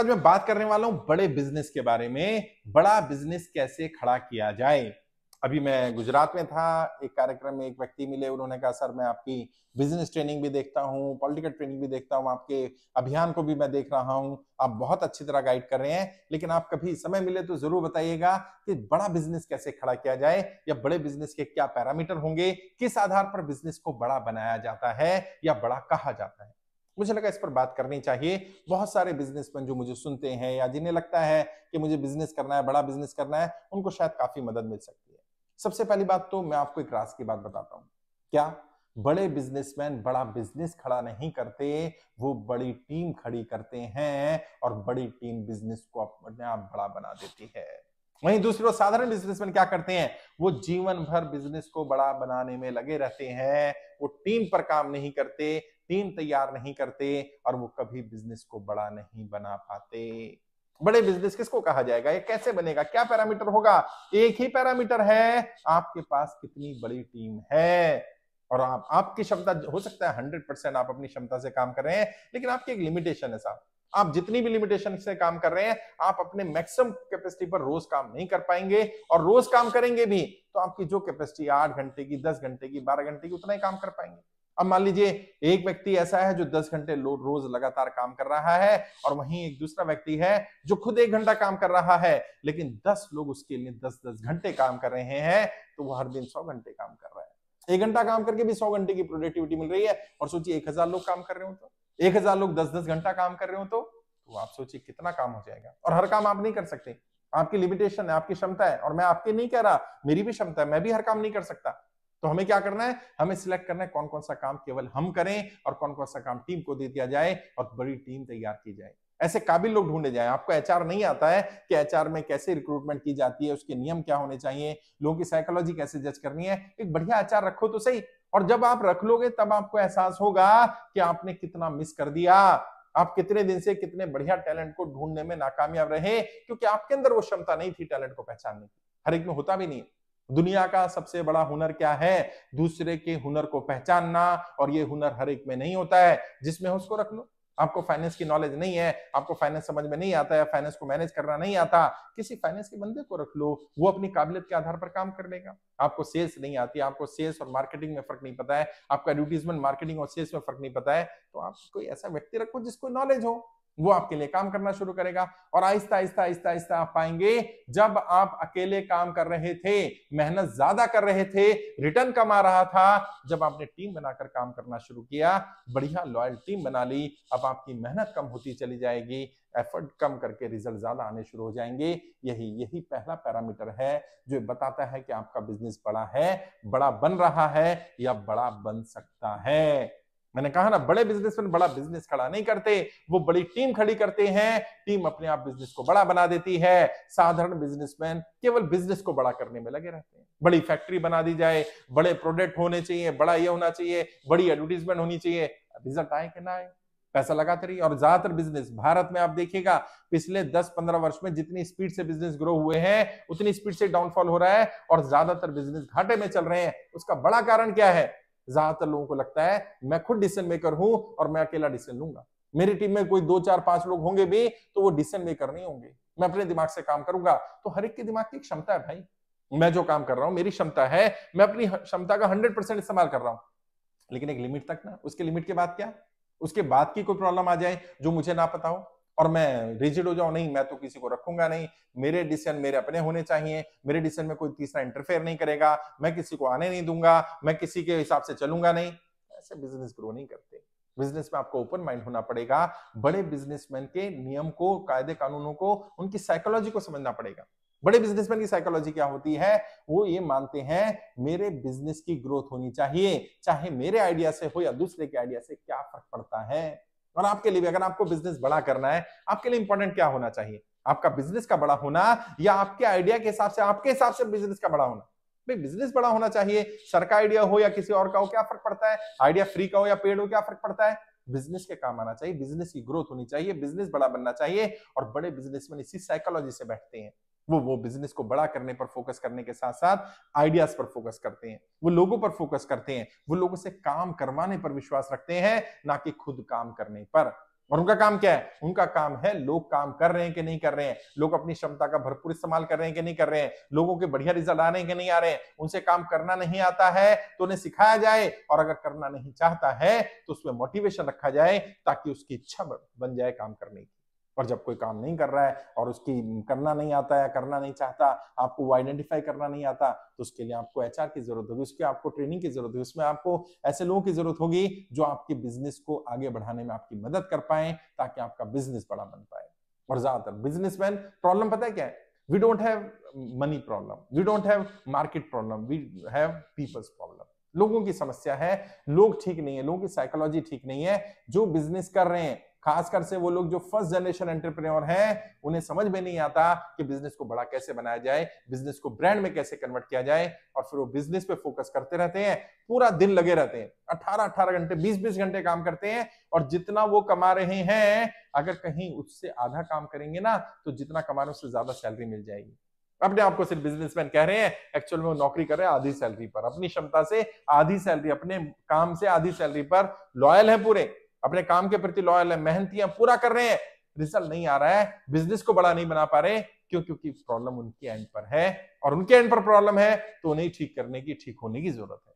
आज मैं बात करने वाला हूं बड़े बिजनेस के बारे में बड़ा बिजनेस कैसे खड़ा किया जाए अभी मैं गुजरात में था एक कार्यक्रम में एक व्यक्ति मिले उन्होंने कहा सर मैं आपकी बिजनेस ट्रेनिंग भी देखता हूँ पॉलिटिकल ट्रेनिंग भी देखता हूँ आपके अभियान को भी मैं देख रहा हूँ आप बहुत अच्छी तरह गाइड कर रहे हैं लेकिन आप कभी समय मिले तो जरूर बताइएगा कि बड़ा बिजनेस कैसे खड़ा किया जाए या बड़े बिजनेस के क्या पैरामीटर होंगे किस आधार पर बिजनेस को बड़ा बनाया जाता है या बड़ा कहा जाता है मुझे लगा इस पर बात करनी चाहिए बहुत सारे बिजनेसमैन जो मुझे सुनते हैं या जिन्हें लगता है कि मुझे बिजनेस करना है बड़ा बिजनेस करना है उनको शायद काफी मदद मिल सकती है सबसे पहली बात तो मैं आपको एक रास की बात बताता हूँ क्या बड़े बिजनेसमैन बड़ा बिजनेस खड़ा नहीं करते वो बड़ी टीम खड़ी करते हैं और बड़ी टीम बिजनेस को अपने आप बड़ा बना देती है वहीं दूसरी ओर साधारण बिजनेसमैन क्या करते हैं वो जीवन भर बिजनेस को बड़ा बनाने में लगे रहते हैं वो टीम पर काम नहीं करते टीम तैयार नहीं करते और वो कभी बिजनेस को बड़ा नहीं बना पाते बड़े बिजनेस किसको कहा जाएगा ये कैसे बनेगा क्या पैरामीटर होगा एक ही पैरामीटर है आपके पास कितनी बड़ी टीम है और आप आपकी क्षमता हो सकता है हंड्रेड परसेंट आप अपनी क्षमता से काम कर रहे हैं लेकिन आपकी एक लिमिटेशन है साहब आप जितनी भी लिमिटेशन से काम कर रहे हैं आप अपने मैक्सिमम कैपेसिटी पर रोज काम नहीं कर पाएंगे और रोज काम करेंगे भी तो आपकी जो कैपेसिटी आठ घंटे की दस घंटे की बारह घंटे की उतना ही काम कर पाएंगे अब मान लीजिए एक व्यक्ति ऐसा है जो दस घंटे रोज लगातार काम कर रहा है और वहीं एक दूसरा व्यक्ति है जो खुद एक घंटा काम कर रहा है लेकिन दस लोग उसके लिए दस दस घंटे काम कर रहे हैं तो वो हर दिन सौ घंटे काम कर रहा है एक घंटा काम करके भी सौ घंटे की प्रोडक्टिविटी मिल रही है और सोचिए एक हजार लोग काम कर रहे हो तो एक हजार लोग दस दस घंटा काम कर रहे हो तो, तो आप सोचिए कितना काम हो जाएगा और हर काम आप नहीं कर सकते आपकी लिमिटेशन है आपकी क्षमता है और मैं आपके नहीं कह रहा मेरी भी क्षमता है मैं भी हर काम नहीं कर सकता तो हमें क्या करना है हमें सिलेक्ट करना है कौन कौन सा काम केवल हम करें और कौन कौन सा काम टीम को दे दिया जाए और बड़ी टीम तैयार की जाए ऐसे काबिल लोग ढूंढे जाए आपको एचआर नहीं आता है कि एचआर में कैसे रिक्रूटमेंट की जाती है उसके नियम क्या होने चाहिए लोगों की साइकोलॉजी कैसे जज करनी है एक बढ़िया एचआर रखो तो सही और जब आप रख लोगे तब आपको एहसास होगा कि आपने कितना मिस कर दिया आप कितने दिन से कितने बढ़िया टैलेंट को ढूंढने में नाकामयाब रहे क्योंकि आपके अंदर वो क्षमता नहीं थी टैलेंट को पहचानने की हर एक में होता भी नहीं दुनिया का सबसे बड़ा हुनर क्या है दूसरे के हुनर को पहचानना और ये हुनर हर एक में नहीं होता है जिसमें उसको रख लो आपको फाइनेंस की नॉलेज नहीं है आपको फाइनेंस समझ में नहीं आता है फाइनेंस को मैनेज करना नहीं आता किसी फाइनेंस के बंदे को रख लो वो अपनी काबिलियत के आधार पर काम कर लेगा आपको सेल्स नहीं आती आपको सेल्स और मार्केटिंग में फर्क नहीं पता है आपका एडवर्टीजमेंट मार्केटिंग और सेल्स में फर्क नहीं पता है तो आप कोई ऐसा व्यक्ति रखो जिसको नॉलेज हो वो आपके लिए काम करना शुरू करेगा और आहिस्ता आहिस्ता आहिस्ता आहिस्ता आप पाएंगे जब आप अकेले काम कर रहे थे मेहनत ज्यादा कर रहे थे रिटर्न आ रहा था जब आपने टीम बनाकर काम करना शुरू किया बढ़िया लॉयल टीम बना ली अब आपकी मेहनत कम होती चली जाएगी एफर्ट कम करके रिजल्ट ज्यादा आने शुरू हो जाएंगे यही यही पहला पैरामीटर है जो बताता है कि आपका बिजनेस बड़ा है बड़ा बन रहा है या बड़ा बन सकता है मैंने कहा ना बड़े बिजनेसमैन बड़ा बिजनेस खड़ा नहीं करते वो बड़ी टीम खड़ी करते हैं टीम अपने आप बिजनेस को बड़ा बना देती है साधारण बिजनेसमैन केवल बिजनेस को बड़ा करने में लगे रहते हैं बड़ी फैक्ट्री बना दी जाए बड़े प्रोडक्ट होने चाहिए बड़ा ये होना चाहिए बड़ी एडवर्टीजमेंट होनी चाहिए रिजल्ट आए कि ना आए पैसा लगाते रहिए और ज्यादातर बिजनेस भारत में आप देखिएगा पिछले 10-15 वर्ष में जितनी स्पीड से बिजनेस ग्रो हुए हैं उतनी स्पीड से डाउनफॉल हो रहा है और ज्यादातर बिजनेस घाटे में चल रहे हैं उसका बड़ा कारण क्या है ज्यादातर लोगों को लगता है मैं खुद डिसीजन मेकर हूं और मैं अकेला डिसीजन लूंगा मेरी टीम में कोई दो चार पांच लोग होंगे भी तो वो डिसीजन मेकर नहीं होंगे मैं अपने दिमाग से काम करूंगा तो हर एक के दिमाग की क्षमता है भाई मैं जो काम कर रहा हूं मेरी क्षमता है मैं अपनी क्षमता का हंड्रेड परसेंट इस्तेमाल कर रहा हूं लेकिन एक लिमिट तक ना उसके लिमिट के बाद क्या उसके बाद की कोई प्रॉब्लम आ जाए जो मुझे ना पता हो और मैं रिजिड हो जाऊं नहीं मैं तो किसी को रखूंगा नहीं मेरे डिसीजन मेरे अपने होने चाहिए मेरे डिसीजन में कोई तीसरा इंटरफेयर नहीं करेगा मैं किसी को आने नहीं दूंगा मैं किसी के हिसाब से चलूंगा नहीं ऐसे बिजनेस ग्रो नहीं करते बिजनेस में आपको ओपन माइंड होना पड़ेगा बड़े बिजनेसमैन के नियम को कायदे कानूनों को उनकी साइकोलॉजी को समझना पड़ेगा बड़े बिजनेसमैन की साइकोलॉजी क्या होती है वो ये मानते हैं मेरे बिजनेस की ग्रोथ होनी चाहिए चाहे मेरे आइडिया से हो या दूसरे के आइडिया से क्या फर्क पड़ता है और आपके लिए भी अगर आपको बिजनेस बड़ा करना है आपके लिए इंपॉर्टेंट क्या होना चाहिए आपका बिजनेस का बड़ा होना या आपके आइडिया के हिसाब से आपके हिसाब से बिजनेस का बड़ा होना भाई बिजनेस बड़ा होना चाहिए सर का आइडिया हो या किसी और का हो क्या फर्क पड़ता है आइडिया फ्री का हो या पेड हो क्या फर्क पड़ता है बिजनेस के काम आना चाहिए बिजनेस की ग्रोथ होनी चाहिए बिजनेस बड़ा बनना चाहिए और बड़े बिजनेसमैन इसी साइकोलॉजी से बैठते हैं वो वो बिजनेस को बड़ा करने पर फोकस करने के साथ साथ आइडियाज पर फोकस करते हैं वो लोगों पर फोकस करते हैं वो लोगों से काम करवाने पर विश्वास रखते हैं ना कि खुद काम करने पर और उनका काम क्या है उनका काम है लोग काम कर रहे हैं कि नहीं कर रहे हैं लोग अपनी क्षमता का भरपूर इस्तेमाल कर रहे हैं कि नहीं कर रहे हैं लोगों के बढ़िया रिजल्ट आ रहे हैं कि नहीं आ रहे हैं उनसे काम करना नहीं आता है तो उन्हें सिखाया जाए और अगर करना नहीं चाहता है तो उसमें मोटिवेशन रखा जाए ताकि उसकी इच्छा बन जाए काम करने की पर जब कोई काम नहीं कर रहा है और उसकी करना नहीं आता या करना नहीं चाहता आपको वो आइडेंटिफाई करना नहीं आता तो उसके लिए आपको एच की जरूरत होगी उसके आपको ट्रेनिंग की जरूरत होगी उसमें आपको ऐसे लोगों की जरूरत होगी जो आपके बिजनेस को आगे बढ़ाने में आपकी मदद कर पाए ताकि आपका बिजनेस बड़ा बन पाए और ज्यादातर बिजनेसमैन प्रॉब्लम पता है क्या है we don't have money problem we don't have market problem we have peoples problem लोगों की समस्या है लोग ठीक नहीं है लोगों की साइकोलॉजी ठीक नहीं है जो बिजनेस कर रहे हैं खासकर से वो लोग जो फर्स्ट जनरेशन एंटरप्रेन्योर हैं उन्हें समझ में नहीं आता कि बिजनेस को बड़ा कैसे बनाया जाए बिजनेस को ब्रांड में कैसे कन्वर्ट किया जाए और फिर वो बिजनेस पे फोकस करते रहते हैं पूरा दिन लगे रहते हैं अठारह अठारह घंटे बीस बीस घंटे काम करते हैं और जितना वो कमा रहे हैं अगर कहीं उससे आधा काम करेंगे ना तो जितना कमा रहे उससे ज्यादा सैलरी मिल जाएगी अपने आप को सिर्फ बिजनेसमैन कह रहे हैं एक्चुअल में वो नौकरी कर रहे हैं आधी सैलरी पर अपनी क्षमता से आधी सैलरी अपने काम से आधी सैलरी पर लॉयल है पूरे अपने काम के प्रति लॉयल है मेहनतियां पूरा कर रहे हैं रिजल्ट नहीं आ रहा है बिजनेस को बड़ा नहीं बना पा रहे क्यों क्योंकि प्रॉब्लम उनके एंड पर है और उनके एंड पर प्रॉब्लम है तो उन्हें ठीक करने की ठीक होने की जरूरत है